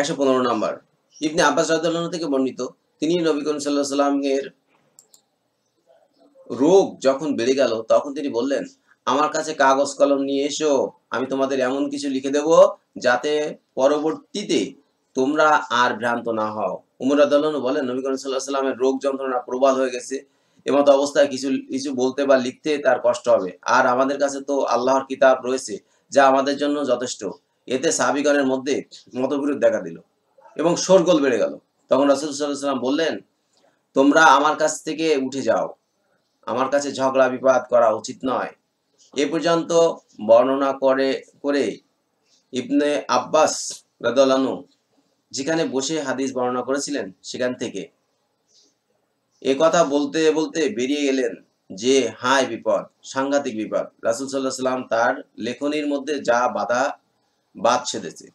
একশো পনেরো নম্বর ইবনে আব্বাস রাজন থেকে বর্ণিত তিনি নবী করিম সাল্লাহ সাল্লামের রোগ যখন বেড়ে গেল তখন তিনি বললেন আমার কাছে কাগজ কলম নিয়ে এসো আমি তোমাদের এমন কিছু লিখে দেব যাতে পরবর্তীতে তোমরা আর ভ্রান্ত না হও উমর আদালন বলেন নবী করিম সাল্লাহ সাল্লামের রোগ যন্ত্রণা প্রবাদ হয়ে গেছে এমতো অবস্থায় কিছু কিছু বলতে বা লিখতে তার কষ্ট হবে আর আমাদের কাছে তো আল্লাহর কিতাব রয়েছে যা আমাদের জন্য যথেষ্ট এতে সাহাবিগণের মধ্যে মতবিরোধ দেখা দিল এবং শোরগোল বেড়ে গেল তখন রাসুল সাল্লাম বললেন তোমরা আমার কাছ থেকে উঠে যাও আমার কাছে ঝগড়া বিপাদ করা উচিত নয় এ পর্যন্ত বর্ণনা করে করে ইবনে আব্বাস রাদু যেখানে বসে হাদিস বর্ণনা করেছিলেন সেখান থেকে এ কথা বলতে বলতে বেরিয়ে গেলেন যে হায় বিপদ সাংঘাতিক বিপদ রাসুল সাল্লাহ সাল্লাম তার লেখনির মধ্যে যা বাধা বাদ সেধেছে